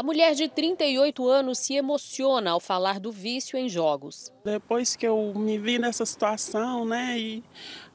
A mulher de 38 anos se emociona ao falar do vício em jogos. Depois que eu me vi nessa situação, né, e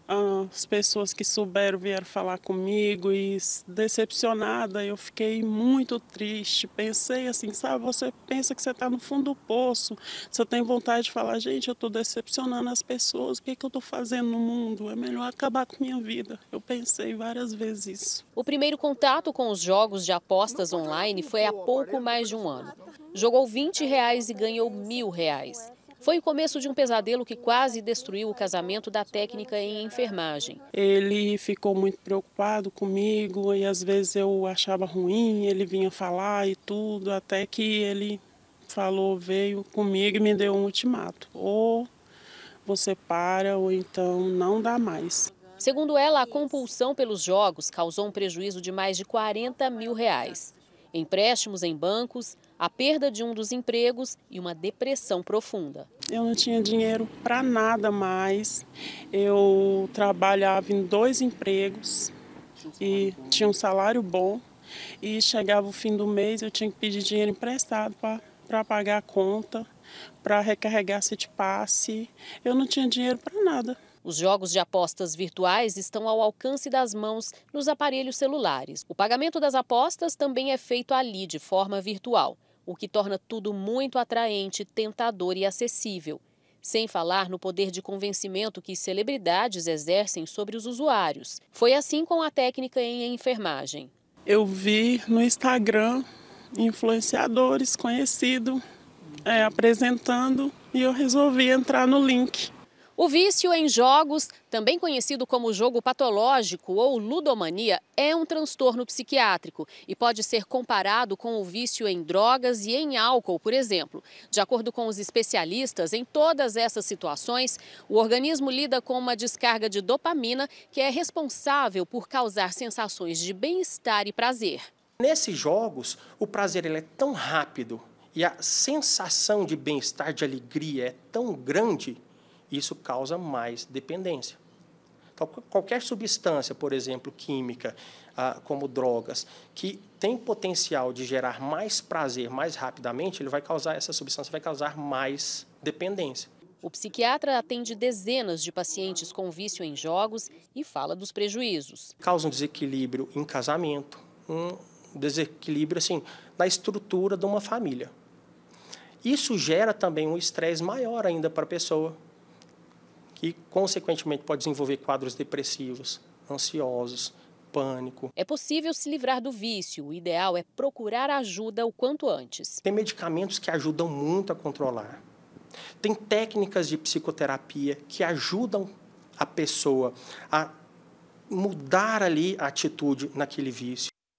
as pessoas que souberam vieram falar comigo e decepcionada, eu fiquei muito triste. Pensei assim, sabe, você pensa que você está no fundo do poço, você tem vontade de falar, gente, eu estou decepcionando as pessoas, o que, é que eu estou fazendo no mundo? É melhor acabar com minha vida. Eu pensei várias vezes isso. O primeiro contato com os jogos de apostas online foi há pouco mais de um ano. Jogou 20 reais e ganhou mil reais. Foi o começo de um pesadelo que quase destruiu o casamento da técnica em enfermagem. Ele ficou muito preocupado comigo e às vezes eu achava ruim, ele vinha falar e tudo, até que ele falou, veio comigo e me deu um ultimato. Ou você para ou então não dá mais. Segundo ela, a compulsão pelos jogos causou um prejuízo de mais de 40 mil reais empréstimos em bancos, a perda de um dos empregos e uma depressão profunda. Eu não tinha dinheiro para nada mais. Eu trabalhava em dois empregos e tinha um salário bom. E chegava o fim do mês, eu tinha que pedir dinheiro emprestado para pagar a conta, para recarregar se te passe. Eu não tinha dinheiro para nada. Os jogos de apostas virtuais estão ao alcance das mãos nos aparelhos celulares. O pagamento das apostas também é feito ali de forma virtual, o que torna tudo muito atraente, tentador e acessível. Sem falar no poder de convencimento que celebridades exercem sobre os usuários. Foi assim com a técnica em enfermagem. Eu vi no Instagram influenciadores conhecidos é, apresentando e eu resolvi entrar no link. O vício em jogos, também conhecido como jogo patológico ou ludomania, é um transtorno psiquiátrico e pode ser comparado com o vício em drogas e em álcool, por exemplo. De acordo com os especialistas, em todas essas situações, o organismo lida com uma descarga de dopamina que é responsável por causar sensações de bem-estar e prazer. Nesses jogos, o prazer ele é tão rápido e a sensação de bem-estar, de alegria é tão grande isso causa mais dependência. Então, qualquer substância, por exemplo, química, ah, como drogas, que tem potencial de gerar mais prazer mais rapidamente, ele vai causar essa substância vai causar mais dependência. O psiquiatra atende dezenas de pacientes com vício em jogos e fala dos prejuízos. Causa um desequilíbrio em casamento, um desequilíbrio assim na estrutura de uma família. Isso gera também um estresse maior ainda para a pessoa, e, consequentemente, pode desenvolver quadros depressivos, ansiosos, pânico. É possível se livrar do vício. O ideal é procurar ajuda o quanto antes. Tem medicamentos que ajudam muito a controlar. Tem técnicas de psicoterapia que ajudam a pessoa a mudar ali a atitude naquele vício.